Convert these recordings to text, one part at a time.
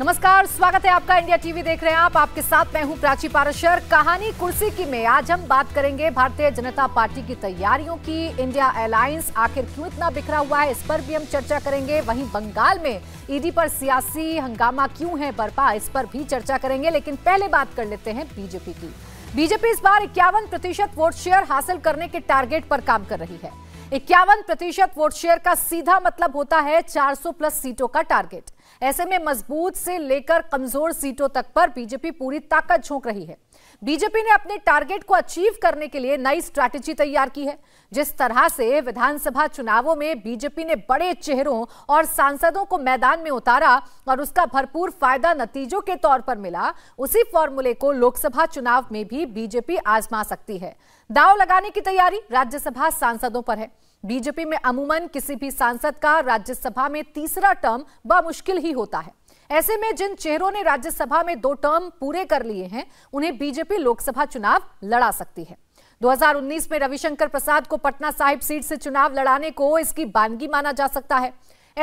नमस्कार स्वागत है आपका इंडिया टीवी देख रहे हैं आप आपके साथ मैं हूं प्राची पारशर कहानी कुर्सी की में आज हम बात करेंगे भारतीय जनता पार्टी की तैयारियों की इंडिया एलायंस आखिर क्यों इतना बिखरा हुआ है इस पर भी हम चर्चा करेंगे वहीं बंगाल में ईडी पर सियासी हंगामा क्यों है बर्पा इस पर भी चर्चा करेंगे लेकिन पहले बात कर लेते हैं बीजेपी की बीजेपी इस बार इक्यावन प्रतिशत वोट शेयर हासिल करने के टारगेट पर काम कर रही है इक्यावन प्रतिशत वोट शेयर का सीधा मतलब होता है चार प्लस सीटों का टारगेट ऐसे में मजबूत से लेकर कमजोर सीटों तक पर बीजेपी पूरी ताकत झोंक रही है बीजेपी ने अपने टारगेट को अचीव करने के लिए नई स्ट्रैटेजी तैयार की है जिस तरह से विधानसभा चुनावों में बीजेपी ने बड़े चेहरों और सांसदों को मैदान में उतारा और उसका भरपूर फायदा नतीजों के तौर पर मिला उसी फॉर्मूले को लोकसभा चुनाव में भी बीजेपी आजमा सकती है दाव लगाने की तैयारी राज्यसभा सांसदों पर है बीजेपी में अमूमन किसी भी सांसद का राज्यसभा में तीसरा टर्म बामुश्किल ही होता है ऐसे में जिन चेहरों ने राज्यसभा में दो टर्म पूरे कर लिए हैं उन्हें बीजेपी लोकसभा चुनाव लड़ा सकती है 2019 में रविशंकर प्रसाद को पटना साहिब सीट से चुनाव लड़ाने को इसकी बानगी माना जा सकता है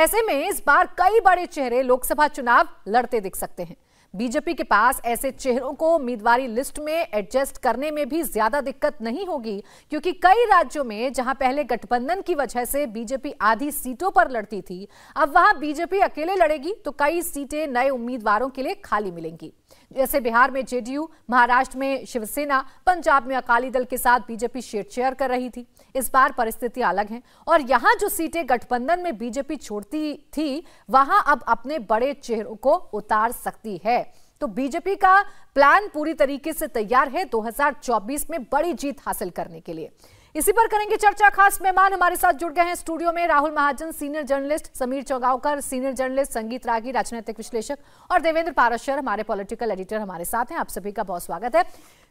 ऐसे में इस बार कई बड़े चेहरे लोकसभा चुनाव लड़ते दिख सकते हैं बीजेपी के पास ऐसे चेहरों को उम्मीदवारी लिस्ट में एडजस्ट करने में भी ज्यादा दिक्कत नहीं होगी क्योंकि कई राज्यों में जहां पहले गठबंधन की वजह से बीजेपी आधी सीटों पर लड़ती थी अब वहां बीजेपी अकेले लड़ेगी तो कई सीटें नए उम्मीदवारों के लिए खाली मिलेंगी जैसे बिहार में जेडीयू महाराष्ट्र में शिवसेना पंजाब में अकाली दल के साथ बीजेपी सीट शेयर कर रही थी इस बार परिस्थिति अलग है और यहां जो सीटें गठबंधन में बीजेपी छोड़ती थी वहां अब अपने बड़े चेहरों को उतार सकती है तो बीजेपी का प्लान पूरी तरीके से तैयार है 2024 में बड़ी जीत हासिल करने के लिए इसी पर करेंगे चर्चा खास मेहमान हमारे साथ जुड़ गए हैं स्टूडियो में Rahul Mahajan senior journalist Sameer Chaugaonkar senior journalist Sangeet Ragi राजनीतिक विश्लेषक और देवेंद्र पाराशर हमारे पॉलिटिकल एडिटर हमारे साथ हैं आप सभी का बहुत स्वागत है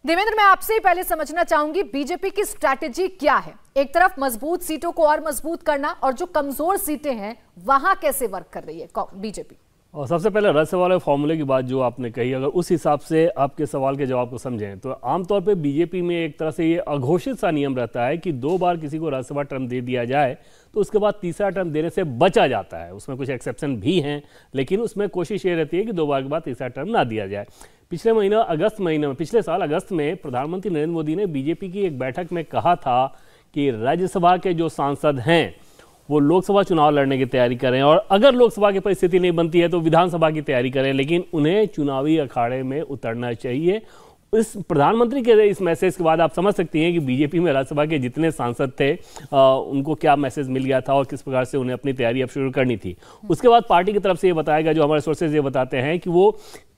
देवेंद्र मैं आपसे ही पहले समझना चाहूंगी बीजेपी की स्ट्रैटेजी क्या है एक तरफ मजबूत सीटों को और मजबूत करना और जो कमजोर सीटें हैं वहां कैसे वर्क कर रही है बीजेपी और सबसे पहले रस वाले फॉर्मूले की बात जो आपने कही अगर उस हिसाब से आपके सवाल के जवाब को समझें तो आमतौर पर बीजेपी में एक तरह से ये अघोषित सा नियम रहता है कि दो बार किसी को राज्यसभा टर्म दे दिया जाए तो उसके बाद तीसरा टर्म देने से बचा जाता है उसमें कुछ एक्सेप्शन भी हैं लेकिन उसमें कोशिश ये रहती है कि दो बार के बाद तीसरा टर्म ना दिया जाए पिछले महीना अगस्त महीने में पिछले साल अगस्त में प्रधानमंत्री नरेंद्र मोदी ने बीजेपी की एक बैठक में कहा था कि राज्यसभा के जो सांसद हैं वो लोकसभा चुनाव लड़ने की तैयारी करें और अगर लोकसभा की परिस्थिति नहीं बनती है तो विधानसभा की तैयारी करें लेकिन उन्हें चुनावी अखाड़े में उतरना चाहिए इस प्रधानमंत्री के इस मैसेज के बाद आप समझ सकती हैं कि बीजेपी में राज्यसभा के जितने सांसद थे आ, उनको क्या मैसेज मिल गया था और किस प्रकार से उन्हें अपनी तैयारी अब शुरू करनी थी उसके बाद पार्टी की तरफ से ये बताया गया जो हमारे सोर्सेज ये बताते हैं कि वो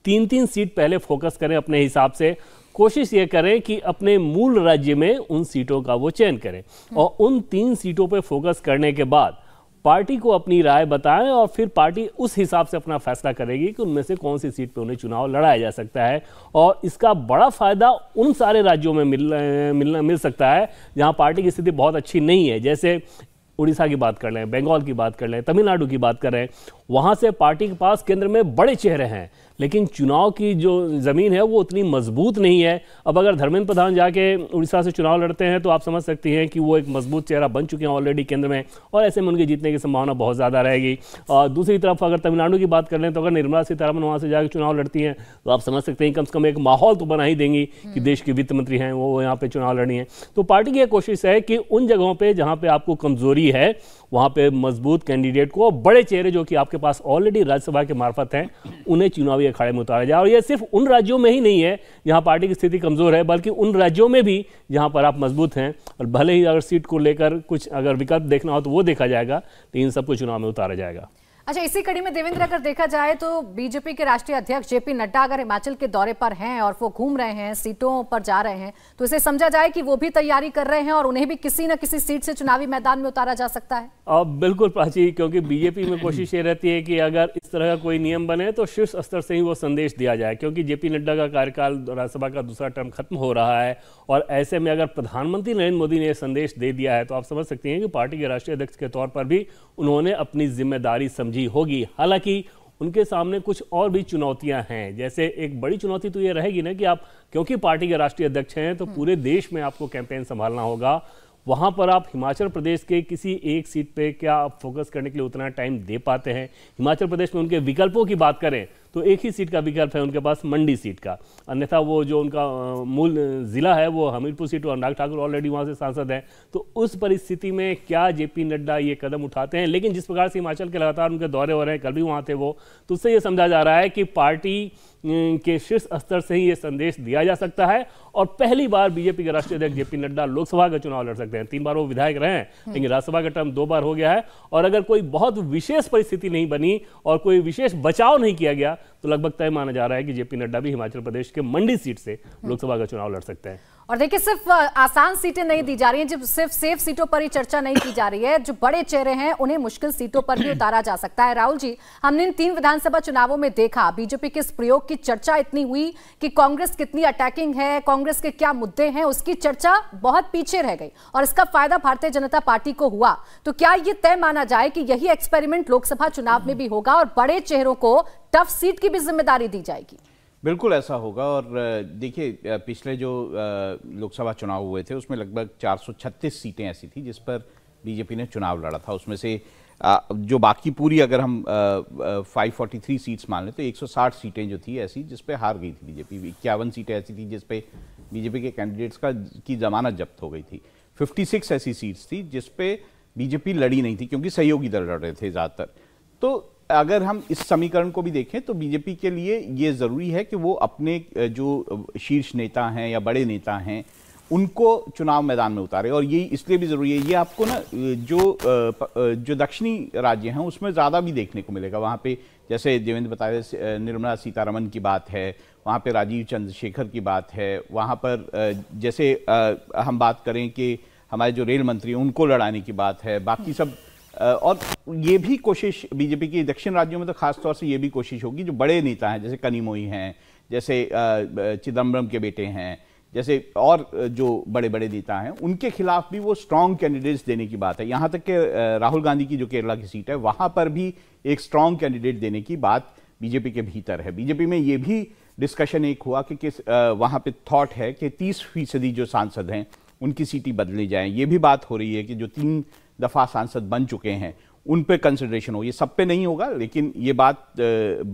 तीन तीन सीट पहले फोकस करें अपने हिसाब से कोशिश ये करें कि अपने मूल राज्य में उन सीटों का वो चयन करें और उन तीन सीटों पर फोकस करने के बाद पार्टी को अपनी राय बताएं और फिर पार्टी उस हिसाब से अपना फैसला करेगी कि उनमें से कौन सी सीट पे उन्हें चुनाव लड़ाया जा सकता है और इसका बड़ा फायदा उन सारे राज्यों में मिल मिलना मिल सकता है जहां पार्टी की स्थिति बहुत अच्छी नहीं है जैसे उड़ीसा की बात कर लें बंगाल की बात कर लें तमिलनाडु की बात कर रहे हैं वहाँ से पार्टी के पास केंद्र में बड़े चेहरे हैं लेकिन चुनाव की जो ज़मीन है वो उतनी मजबूत नहीं है अब अगर धर्मेंद्र प्रधान जाके उड़ीसा से चुनाव लड़ते हैं तो आप समझ सकती हैं कि वो एक मजबूत चेहरा बन चुके हैं ऑलरेडी केंद्र में और ऐसे में उनके जीतने की संभावना बहुत ज़्यादा रहेगी और दूसरी तरफ अगर तमिलनाडु की बात कर लें तो अगर निर्मला सीतारामन वहाँ से जाकर चुनाव लड़ती हैं तो आप समझ सकते हैं कम से कम एक माहौल तो बना ही देंगी कि देश के वित्त मंत्री हैं वो यहाँ पर चुनाव लड़नी है तो पार्टी की यह कोशिश है कि उन जगहों पर जहाँ पर आपको कमज़ोरी है वहाँ पे मजबूत कैंडिडेट को बड़े चेहरे जो कि आपके पास ऑलरेडी राज्यसभा के मार्फत हैं उन्हें चुनावी अखाड़े में उतारा जाए और यह सिर्फ उन राज्यों में ही नहीं है जहाँ पार्टी की स्थिति कमज़ोर है बल्कि उन राज्यों में भी जहाँ पर आप मजबूत हैं और भले ही अगर सीट को लेकर कुछ अगर विकल्प देखना हो तो वो देखा जाएगा लेकिन सबको चुनाव में उतारा जाएगा अच्छा इसी कड़ी में देवेंद्र अगर देखा जाए तो बीजेपी के राष्ट्रीय अध्यक्ष जेपी नड्डा अगर हिमाचल के दौरे पर हैं और वो घूम रहे हैं सीटों पर जा रहे हैं तो इसे समझा जाए कि वो भी तैयारी कर रहे हैं और उन्हें भी किसी न किसी सीट से चुनावी मैदान में उतारा जा सकता है अब बिल्कुल प्राची क्योंकि बीजेपी में कोशिश ये रहती है कि अगर इस तरह का कोई नियम बने तो शीर्ष स्तर से ही वो संदेश दिया जाए क्योंकि जेपी नड्डा का कार्यकाल राज्यसभा का दूसरा टर्म खत्म हो रहा है और ऐसे में अगर प्रधानमंत्री नरेंद्र मोदी ने संदेश दे दिया है तो आप समझ सकते हैं कि पार्टी के राष्ट्रीय अध्यक्ष के तौर पर भी उन्होंने अपनी जिम्मेदारी समझ समझी होगी हालांकि उनके सामने कुछ और भी चुनौतियां हैं जैसे एक बड़ी चुनौती तो ये रहेगी ना कि आप क्योंकि पार्टी के राष्ट्रीय अध्यक्ष हैं तो हम्म। पूरे देश में आपको कैंपेन संभालना होगा वहां पर आप हिमाचल प्रदेश के किसी एक सीट पे क्या आप फोकस करने के लिए उतना टाइम दे पाते हैं हिमाचल प्रदेश में उनके विकल्पों की बात करें तो एक ही सीट का विकल्प है उनके पास मंडी सीट का अन्यथा वो जो उनका मूल ज़िला है वो हमीरपुर सीट और अनुराग ठाकुर ऑलरेडी वहाँ से सांसद हैं तो उस परिस्थिति में क्या जेपी नड्डा ये कदम उठाते हैं लेकिन जिस प्रकार से हिमाचल के लगातार उनके दौरे हो रहे हैं कल भी वहाँ थे वो तो उससे ये समझा जा रहा है कि पार्टी के शीर्ष स्तर से ही ये संदेश दिया जा सकता है और पहली बार बीजेपी के राष्ट्रीय अध्यक्ष जेपी नड्डा लोकसभा का चुनाव लड़ सकते हैं तीन बार वो विधायक रहे हैं हम्म। लेकिन राज्यसभा का टर्म दो बार हो गया है और अगर कोई बहुत विशेष परिस्थिति नहीं बनी और कोई विशेष बचाव नहीं किया गया तो लगभग तय माना जा रहा है कि जेपी नड्डा भी हिमाचल प्रदेश के मंडी सीट से लोकसभा का चुनाव लड़ सकते हैं और देखिए सिर्फ आसान सीटें नहीं दी जा रही हैं जब सिर्फ सेफ सीटों पर ही चर्चा नहीं की जा रही है जो बड़े चेहरे हैं उन्हें मुश्किल सीटों पर भी उतारा जा सकता है राहुल जी हमने इन तीन विधानसभा चुनावों में देखा बीजेपी के इस प्रयोग की चर्चा इतनी हुई कि कांग्रेस कितनी अटैकिंग है कांग्रेस के क्या मुद्दे हैं उसकी चर्चा बहुत पीछे रह गई और इसका फायदा भारतीय जनता पार्टी को हुआ तो क्या ये तय माना जाए कि यही एक्सपेरिमेंट लोकसभा चुनाव में भी होगा और बड़े चेहरों को टफ सीट की भी जिम्मेदारी दी जाएगी बिल्कुल ऐसा होगा और देखिए पिछले जो लोकसभा चुनाव हुए थे उसमें लगभग 436 सीटें ऐसी थी जिस पर बीजेपी ने चुनाव लड़ा था उसमें से जो बाकी पूरी अगर हम 543 सीट्स मान लें तो 160 सीटें जो थी ऐसी जिस पे हार गई थी बीजेपी इक्यावन सीटें ऐसी थी जिस पे बीजेपी के कैंडिडेट्स का की जमानत जब्त हो गई थी 56 ऐसी सीट्स थी जिस बीजेपी लड़ी नहीं थी क्योंकि सहयोगी दल लड़ रहे थे ज़्यादातर तो अगर हम इस समीकरण को भी देखें तो बीजेपी के लिए ये ज़रूरी है कि वो अपने जो शीर्ष नेता हैं या बड़े नेता हैं उनको चुनाव मैदान में उतारे और ये इसलिए भी ज़रूरी है ये आपको ना जो जो दक्षिणी राज्य हैं उसमें ज़्यादा भी देखने को मिलेगा वहाँ पे जैसे देवेंद्र बता रहे निर्मला सीतारमन की बात है वहाँ पे राजीव चंद्रशेखर की बात है वहाँ पर जैसे हम बात करें कि हमारे जो रेल मंत्री उनको लड़ाने की बात है बाकी सब और ये भी कोशिश बीजेपी की दक्षिण राज्यों में तो खासतौर से ये भी कोशिश होगी जो बड़े नेता हैं जैसे कनीमोई हैं जैसे चिदम्बरम के बेटे हैं जैसे और जो बड़े बड़े नेता हैं उनके खिलाफ भी वो स्ट्रांग कैंडिडेट्स देने की बात है यहाँ तक कि राहुल गांधी की जो केरला की सीट है वहाँ पर भी एक स्ट्रांग कैंडिडेट देने की बात बीजेपी के भीतर है बीजेपी में ये भी डिस्कशन एक हुआ कि किस वहाँ पर थाट है कि तीस फीसदी जो सांसद हैं उनकी सीटी बदली जाए ये भी बात हो रही है कि जो तीन दफ़ा सांसद बन चुके हैं उन पे कंसिडरेशन हो ये सब पे नहीं होगा लेकिन ये बात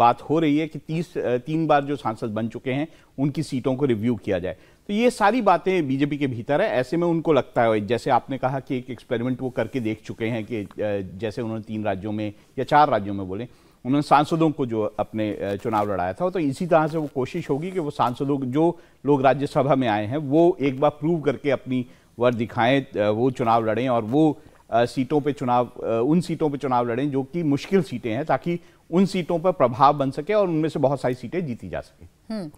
बात हो रही है कि तीस तीन बार जो सांसद बन चुके हैं उनकी सीटों को रिव्यू किया जाए तो ये सारी बातें बीजेपी के भीतर है ऐसे में उनको लगता है जैसे आपने कहा कि एक एक्सपेरिमेंट वो करके देख चुके हैं कि जैसे उन्होंने तीन राज्यों में या चार राज्यों में बोले उन्होंने सांसदों को जो अपने चुनाव लड़ाया था तो इसी तरह से वो कोशिश होगी कि वो सांसदों जो लोग राज्यसभा में आए हैं वो एक बार प्रूव करके अपनी वर दिखाएं वो चुनाव लड़ें और वो सीटों पे चुनाव उन सीटों पे चुनाव लड़ें जो कि मुश्किल सीटें हैं ताकि उन सीटों पर प्रभाव बन सके और उनमें से बहुत सारी सीटें जीती जा सके हम्म।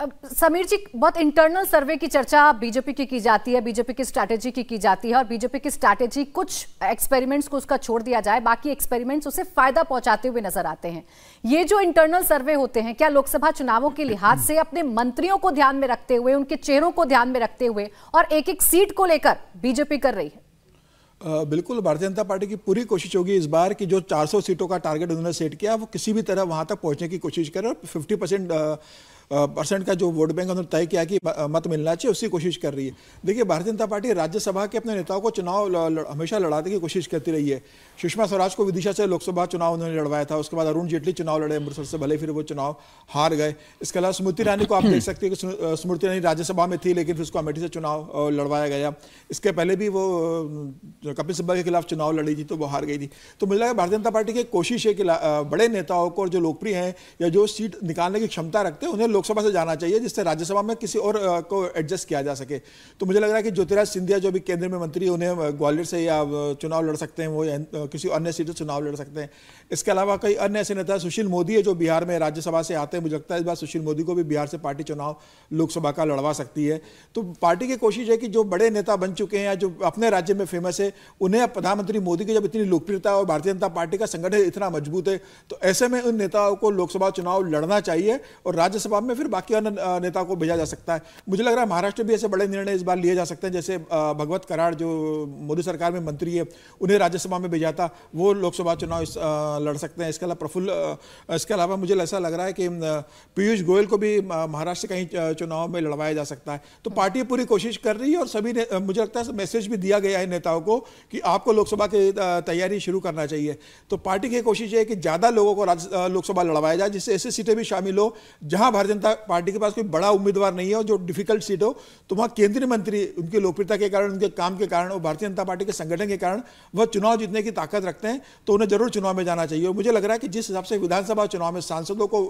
अब समीर जी बहुत इंटरनल सर्वे की चर्चा बीजेपी की की जाती है बीजेपी की स्ट्रैटेजी की की जाती है और बीजेपी की स्ट्रैटेजी कुछ एक्सपेरिमेंट्स को उसका छोड़ दिया जाए बाकी एक्सपेरिमेंट्स उसे फायदा पहुंचाते हुए नजर आते हैं ये जो इंटरनल सर्वे होते हैं क्या लोकसभा चुनावों के लिहाज से अपने मंत्रियों को ध्यान में रखते हुए उनके चेहरों को ध्यान में रखते हुए और एक एक सीट को लेकर बीजेपी कर रही है बिल्कुल भारतीय जनता पार्टी की पूरी कोशिश होगी इस बार कि जो 400 सीटों का टारगेट उन्होंने सेट किया वो किसी भी तरह वहां तक पहुंचने की कोशिश करें और फिफ्टी परसेंट परसेंट का जो वोट बैंक उन्होंने तय किया कि मत मिलना चाहिए उसकी कोशिश कर रही है देखिए भारतीय जनता पार्टी राज्यसभा के अपने नेताओं को चुनाव हमेशा लड़ाने की कोशिश करती रही है सुषमा स्वराज को विदिशा से लोकसभा चुनाव उन्होंने लड़वाया था उसके बाद अरुण जेटली चुनाव लड़े अमृतसर से भले फिर वो चुनाव हार गए इसके अलावा स्मृति ईरानी को आप देख सकते हैं कि स्मृति ईरानी राज्यसभा में थी लेकिन फिर उसको अमेठी से चुनाव लड़वाया गया इसके पहले भी वो कपिल सिब्बल के खिलाफ चुनाव लड़ी थी तो वो हार गई थी तो मुझे लगा भारतीय जनता पार्टी की कोशिश है कि बड़े नेताओं को जो लोकप्रिय हैं या जो सीट निकालने की क्षमता रखते हैं उन्हें लोकसभा से जाना चाहिए जिससे राज्यसभा में किसी और को एडजस्ट किया जा सके तो मुझे लग रहा है कि ज्योतिराज सिंधिया जो भी केंद्र में मंत्री उन्हें ग्वालियर से या चुनाव लड़ सकते हैं वो किसी अन्य सीट से चुनाव लड़ सकते हैं इसके अलावा कई अन्य ऐसे नेता सुशील मोदी है जो बिहार में राज्यसभा से आते हैं मुझे लगता है इस बार सुशील मोदी को भी बिहार से पार्टी चुनाव लोकसभा का लड़वा सकती है तो पार्टी की कोशिश है कि जो बड़े नेता बन चुके हैं या जो अपने राज्य में फेमस है उन्हें प्रधानमंत्री मोदी की जब इतनी लोकप्रियता और भारतीय जनता पार्टी का संगठन इतना मजबूत है तो ऐसे में उन नेताओं को लोकसभा चुनाव लड़ना चाहिए और राज्यसभा में फिर बाकी अन्य नेता को भेजा जा सकता है मुझे लग रहा है महाराष्ट्र भी ऐसे बड़े निर्णय इस बार लिए जा सकते हैं जैसे भगवत कराड़ जो मोदी सरकार में मंत्री है उन्हें राज्यसभा में भेजा था वो लोकसभा चुनाव लड़ सकते हैं इसके अलावा प्रफुल्ल इसके अलावा मुझे ऐसा लग रहा है कि पीयूष गोयल को भी महाराष्ट्र कहीं चुनाव में लड़वाया जा सकता है तो हाँ। पार्टी पूरी कोशिश कर रही है और सभी मुझे लगता है मैसेज भी दिया गया है नेताओं को कि आपको लोकसभा की तैयारी शुरू करना चाहिए तो पार्टी की कोशिश है कि ज़्यादा लोगों को लोकसभा लड़वाया जाए जिससे ऐसी सीटें भी शामिल हो जहाँ भारतीय जनता पार्टी के पास कोई बड़ा उम्मीदवार नहीं है और जो डिफिकल्ट सीट हो तो वहां केंद्रीय मंत्री उनकी लोकप्रियता के कारण उनके काम के कारण और भारतीय जनता पार्टी के संगठन के कारण वह चुनाव जीतने की ताकत रखते हैं तो उन्हें जरूर चुनाव में जाना चाहिए मुझे लग रहा है कि जिस हिसाब से विधानसभा चुनाव में सांसदों को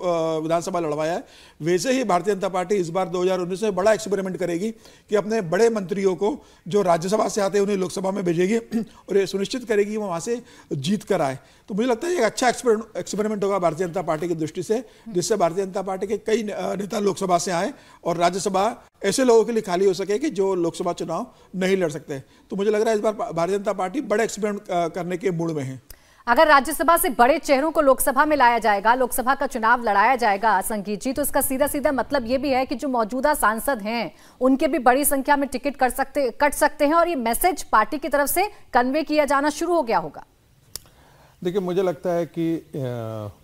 विधानसभा लड़वाया है वैसे ही भारतीय जनता पार्टी इस बार दो में बड़ा एक्सपेरिमेंट करेगी कि अपने बड़े मंत्रियों को जो राज्यसभा से आते हैं उन्हें लोकसभा में भेजेगी और ये सुनिश्चित करेगी वो वहां से जीत कर आए तो मुझे लगता है एक अच्छा एक्सपेरिमेंट होगा भारतीय जनता पार्टी की दृष्टि से जिससे भारतीय जनता पार्टी के कई नेता लोकसभा से आए और राज्यसभा ऐसे लोगों के लिए खाली हो सके कि जो लोकसभा चुनाव नहीं लड़ सकते तो मुझे लग रहा है इस बार भारतीय जनता पार्टी बड़े एक्सपेरिमेंट करने के मूड में है अगर राज्यसभा से बड़े चेहरों को लोकसभा में लाया जाएगा लोकसभा का चुनाव लड़ाया जाएगा संगीत जी तो इसका सीधा सीधा मतलब ये भी है कि जो मौजूदा सांसद हैं उनके भी बड़ी संख्या में टिकट कर सकते कट सकते हैं और ये मैसेज पार्टी की तरफ से कन्वे किया जाना शुरू हो गया होगा देखिए मुझे लगता है कि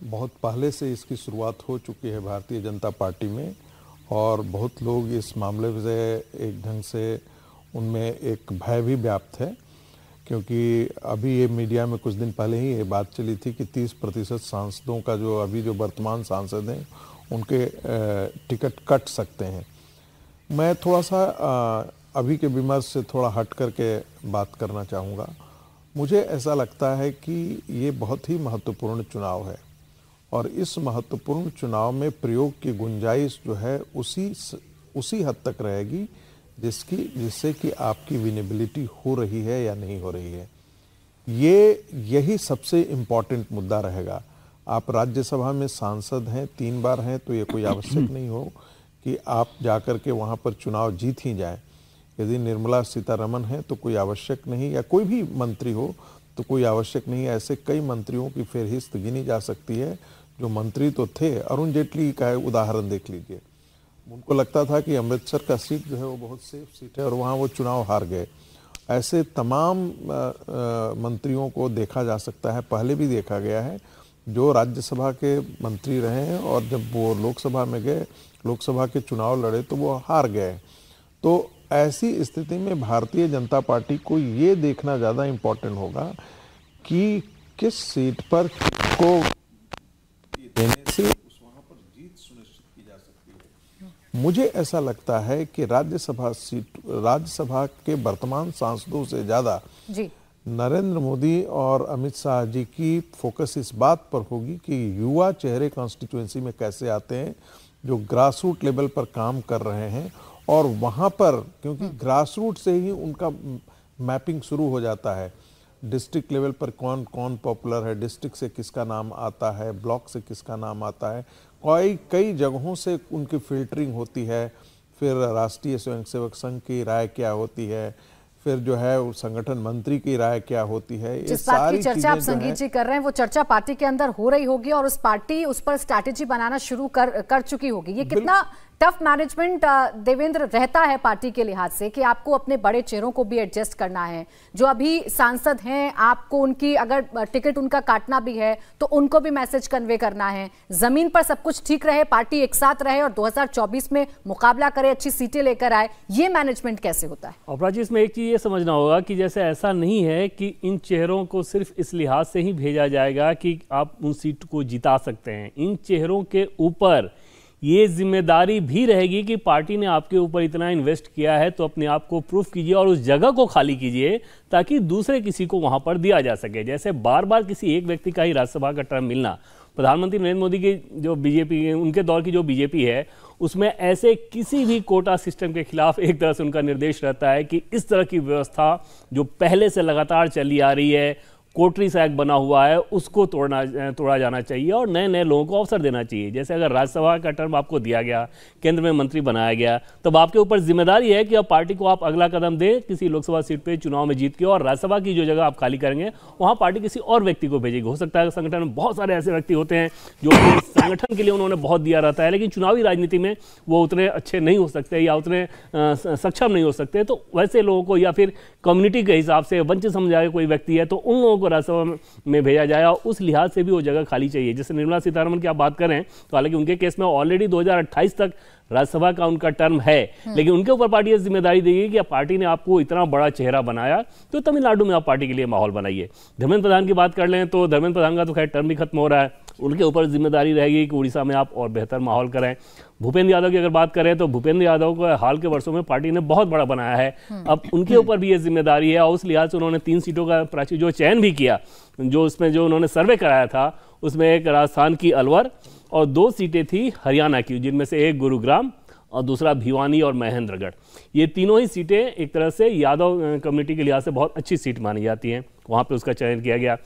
बहुत पहले से इसकी शुरुआत हो चुकी है भारतीय जनता पार्टी में और बहुत लोग इस मामले से एक ढंग से उनमें एक भय भी व्याप्त है क्योंकि अभी ये मीडिया में कुछ दिन पहले ही ये बात चली थी कि 30 प्रतिशत सांसदों का जो अभी जो वर्तमान सांसद हैं उनके टिकट कट सकते हैं मैं थोड़ा सा अभी के विमर्श से थोड़ा हट करके बात करना चाहूँगा मुझे ऐसा लगता है कि ये बहुत ही महत्वपूर्ण चुनाव है और इस महत्वपूर्ण चुनाव में प्रयोग की गुंजाइश जो है उसी उसी हद तक रहेगी जिसकी जिससे कि आपकी विनेबिलिटी हो रही है या नहीं हो रही है ये यही सबसे इम्पॉर्टेंट मुद्दा रहेगा आप राज्यसभा में सांसद हैं तीन बार हैं तो ये कोई आवश्यक नहीं हो कि आप जाकर के वहाँ पर चुनाव जीत ही जाएं यदि निर्मला सीतारमन है तो कोई आवश्यक नहीं या कोई भी मंत्री हो तो कोई आवश्यक नहीं ऐसे कई मंत्रियों की फेरहिस्त गिनी जा सकती है जो मंत्री तो थे अरुण जेटली का उदाहरण देख लीजिए उनको लगता था कि अमृतसर का सीट जो है वो बहुत सेफ सीट है और वहाँ वो चुनाव हार गए ऐसे तमाम आ, आ, मंत्रियों को देखा जा सकता है पहले भी देखा गया है जो राज्यसभा के मंत्री रहे हैं और जब वो लोकसभा में गए लोकसभा के चुनाव लड़े तो वो हार गए तो ऐसी स्थिति में भारतीय जनता पार्टी को ये देखना ज़्यादा इम्पोर्टेंट होगा कि किस सीट पर को देने से वहाँ पर जीत सुनिश्चित की जा सकती है मुझे ऐसा लगता है कि राज्यसभा सीट राज्यसभा के वर्तमान सांसदों से ज़्यादा नरेंद्र मोदी और अमित शाह जी की फोकस इस बात पर होगी कि युवा चेहरे कॉन्स्टिट्यूएंसी में कैसे आते हैं जो ग्रास रूट लेवल पर काम कर रहे हैं और वहाँ पर क्योंकि ग्रास रूट से ही उनका मैपिंग शुरू हो जाता है डिस्ट्रिक्ट लेवल पर कौन कौन पॉपुलर है डिस्ट्रिक्ट से किसका नाम आता है ब्लॉक से किसका नाम आता है कई कई जगहों से उनकी फिल्टरिंग होती है फिर राष्ट्रीय स्वयंसेवक संघ की राय क्या होती है फिर जो है संगठन मंत्री की राय क्या होती है जिस सारी की चर्चा आप संगीत जी कर रहे हैं वो चर्चा पार्टी के अंदर हो रही होगी और उस पार्टी उस पर स्ट्रैटेजी बनाना शुरू कर कर चुकी होगी ये कितना टफ मैनेजमेंट देवेंद्र रहता है पार्टी के लिहाज से कि आपको अपने बड़े चेहरों को भी एडजस्ट करना है जो अभी सांसद हैं आपको उनकी अगर टिकट उनका काटना भी है तो उनको भी मैसेज कन्वे करना है जमीन पर सब कुछ ठीक रहे पार्टी एक साथ रहे और 2024 में मुकाबला करे अच्छी सीटें लेकर आए ये मैनेजमेंट कैसे होता है अपराजी इसमें एक चीज ये समझना होगा कि जैसे ऐसा नहीं है कि इन चेहरों को सिर्फ इस लिहाज से ही भेजा जाएगा कि आप उन सीट को जिता सकते हैं इन चेहरों के ऊपर ये जिम्मेदारी भी रहेगी कि पार्टी ने आपके ऊपर इतना इन्वेस्ट किया है तो अपने आप को प्रूफ कीजिए और उस जगह को खाली कीजिए ताकि दूसरे किसी को वहां पर दिया जा सके जैसे बार बार किसी एक व्यक्ति का ही राज्यसभा का टर्म मिलना प्रधानमंत्री नरेंद्र मोदी की जो बीजेपी उनके दौर की जो बीजेपी है उसमें ऐसे किसी भी कोटा सिस्टम के खिलाफ एक तरह से उनका निर्देश रहता है कि इस तरह की व्यवस्था जो पहले से लगातार चली आ रही है कोटरीस एक्ट बना हुआ है उसको तोड़ना तोड़ा जाना चाहिए और नए नए लोगों को अवसर देना चाहिए जैसे अगर राज्यसभा का टर्म आपको दिया गया केंद्र में मंत्री बनाया गया तब आपके ऊपर जिम्मेदारी है कि अब पार्टी को आप अगला कदम दें किसी लोकसभा सीट पर चुनाव में जीत के और राज्यसभा की जो जगह आप खाली करेंगे वहाँ पार्टी किसी और व्यक्ति को भेजेगी हो सकता है संगठन में बहुत सारे ऐसे व्यक्ति होते हैं जो संगठन के लिए उन्होंने बहुत दिया रहता है लेकिन चुनावी राजनीति में वो उतने अच्छे नहीं हो सकते या उतने सक्षम नहीं हो सकते तो वैसे लोगों को या फिर कम्युनिटी के हिसाब से वंचित समझाया कोई व्यक्ति है तो उन लोगों को राज्यसभा में भेजा जाए और उस लिहाज से भी वो जगह खाली चाहिए जैसे निर्मला सीतारमन की आप बात करें तो हालांकि उनके केस में ऑलरेडी 2028 तक राज्यसभा का उनका टर्म है हम्म। लेकिन उनके ऊपर पार्टी जिम्मेदारी देगी कि पार्टी ने आपको इतना बड़ा चेहरा बनाया तो तमिलनाडु में आप पार्टी के लिए माहौल बनाइए धर्मेंद्र प्रधान की बात कर लें तो धर्मेंद्र प्रधान का तो खैर टर्म भी खत्म हो रहा है उनके ऊपर जिम्मेदारी रहेगी कि उड़ीसा में आप और बेहतर माहौल करें भूपेंद्र यादव की अगर बात करें तो भूपेंद्र यादव को हाल के वर्षों में पार्टी ने बहुत बड़ा बनाया है हम्म। अब उनके ऊपर भी ये जिम्मेदारी है और उस लिहाज से उन्होंने तीन सीटों का प्राची जो चयन भी किया जो उसमें जो उन्होंने सर्वे कराया था उसमें एक राजस्थान की अलवर और दो सीटें थी हरियाणा की जिनमें से एक गुरुग्राम और दूसरा भिवानी और महेंद्रगढ़ ये तीनों ही सीटें एक तरह से यादव कम्युनिटी के लिहाज से बहुत अच्छी सीट मानी जाती हैं वहाँ पर उसका चयन किया गया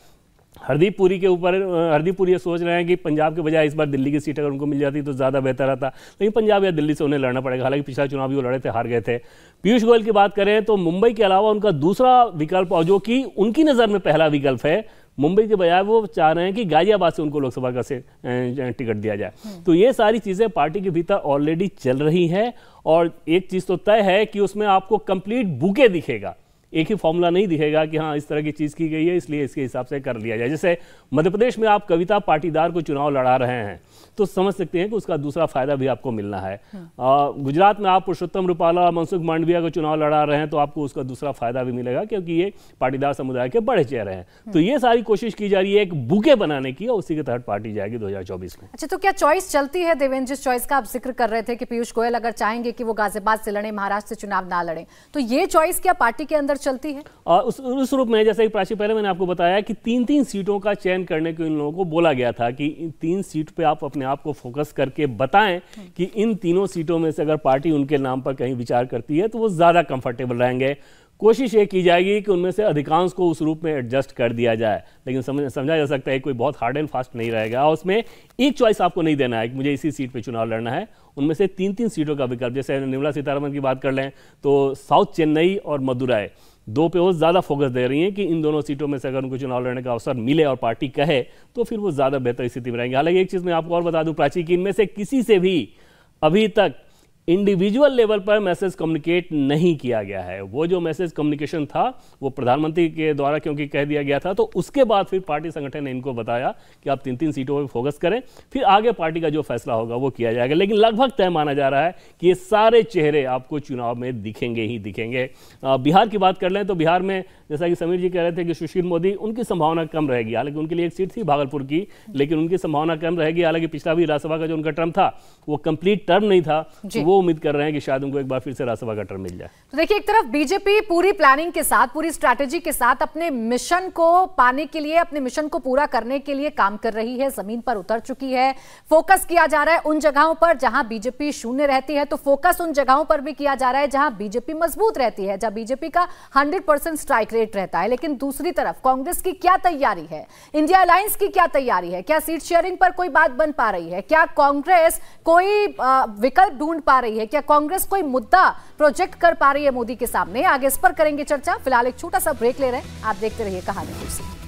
हरदीप पुरी के ऊपर हरदीप पुरी ये सोच रहे हैं कि पंजाब के बजाय इस बार दिल्ली की सीट अगर उनको मिल जाती तो ज़्यादा बेहतर आता लेकिन तो पंजाब या दिल्ली से उन्हें लड़ना पड़ेगा हालांकि पिछला चुनाव भी वो लड़े थे हार गए थे पीयूष गोयल की बात करें तो मुंबई के अलावा उनका दूसरा विकल्प और जो कि उनकी नज़र में पहला विकल्प है मुंबई के बजाय वो चाह रहे हैं कि गाजियाबाद से उनको लोकसभा का से टिकट दिया जाए हम्म। तो ये सारी चीज़ें पार्टी के भीतर ऑलरेडी चल रही हैं और एक चीज़ तो तय है कि उसमें आपको कंप्लीट बुके दिखेगा एक ही फॉर्मूला नहीं दिखेगा कि हाँ इस तरह की चीज़ की गई है इसलिए इसके हिसाब से कर लिया जाए जैसे मध्य प्रदेश में आप कविता पाटीदार को चुनाव लड़ा रहे हैं तो समझ सकते हैं कि उसका दूसरा फायदा भी आपको मिलना है हाँ। गुजरात में आप पुरुषोत्तम रूपाला मनसुख मांडविया को चुनाव लड़ा रहे हैं तो आपको उसका दूसरा फायदा भी मिलेगा क्योंकि ये पाटीदार समुदाय के बड़े चेहरे हैं हाँ। तो ये सारी कोशिश की जा रही है एक बुके बनाने की और उसी के तहत पार्टी जाएगी दो में अच्छा तो क्या चॉइस चलती है देवेंद्र जिस चॉइस का आप जिक्र कर रहे थे कि पीयूष गोयल अगर चाहेंगे कि वो गाजियाबाद से लड़े महाराष्ट्र से चुनाव ना लड़े तो ये चॉइस क्या पार्टी के अंदर पर चलती है और उस उस रूप में जैसे प्राची पहले मैंने आपको बताया कि तीन तीन सीटों का चयन करने को इन लोगों को बोला गया था कि इन तीन सीट पे आप अपने आप को फोकस करके बताएं कि इन तीनों सीटों में से अगर पार्टी उनके नाम पर कहीं विचार करती है तो वो ज़्यादा कंफर्टेबल रहेंगे कोशिश ये की जाएगी कि उनमें से अधिकांश को उस रूप में एडजस्ट कर दिया जाए लेकिन समझ समझा जा सकता है कोई बहुत हार्ड एंड फास्ट नहीं रहेगा और उसमें एक चॉइस आपको नहीं देना है कि मुझे इसी सीट पे चुनाव लड़ना है उनमें से तीन तीन सीटों का विकल्प जैसे निर्मला सीतारमन की बात कर लें तो साउथ चेन्नई और मदुराई दो पे वो ज़्यादा फोकस दे रही हैं कि इन दोनों सीटों में से अगर उनको चुनाव लड़ने का अवसर मिले और पार्टी कहे तो फिर वो ज़्यादा बेहतर स्थिति में रहेंगे हालांकि एक चीज़ मैं आपको और बता दूँ प्राची की इनमें से किसी से भी अभी तक इंडिविजुअल लेवल पर मैसेज कम्युनिकेट नहीं किया गया है वो जो मैसेज कम्युनिकेशन था वो प्रधानमंत्री के द्वारा क्योंकि कह दिया गया था तो उसके बाद फिर पार्टी संगठन ने इनको बताया कि आप तीन तीन सीटों पर फोकस करें फिर आगे पार्टी का जो फैसला होगा वो किया जाएगा लेकिन लगभग तय माना जा रहा है कि ये सारे चेहरे आपको चुनाव में दिखेंगे ही दिखेंगे बिहार की बात कर लें तो बिहार में जैसा कि समीर जी कह रहे थे कि सुशील मोदी उनकी संभावना कम रहेगी हालांकि उनके लिए एक सीट थी भागलपुर की लेकिन उनकी संभावना कम रहेगी हालांकि पिछला भी राज्यसभा का जो उनका टर्म था वो कंप्लीट टर्म नहीं था वो उम्मीद कर रहे हैं कि शायद उनको एक बार फिर से राज्यसभा का टर्म मिल जाए तो देखिए एक तरफ बीजेपी पूरी प्लानिंग के साथ पूरी स्ट्रैटेजी के साथ अपने मिशन को पाने के लिए अपने मिशन को पूरा करने के लिए काम कर रही है जमीन पर उतर चुकी है फोकस किया जा रहा है उन जगहों पर जहां बीजेपी शून्य रहती है तो फोकस उन जगहों पर भी किया जा रहा है जहां बीजेपी मजबूत रहती है जहां बीजेपी का हंड्रेड स्ट्राइक रेट रहता है लेकिन दूसरी तरफ कांग्रेस की क्या तैयारी है इंडिया अलायंस की क्या तैयारी है क्या सीट शेयरिंग पर कोई बात बन पा रही है क्या कांग्रेस कोई विकल्प ढूंढ पा रही रही है क्या कांग्रेस कोई मुद्दा प्रोजेक्ट कर पा रही है मोदी के सामने आगे इस पर करेंगे चर्चा फिलहाल एक छोटा सा ब्रेक ले रहे हैं आप देखते रहिए कहानी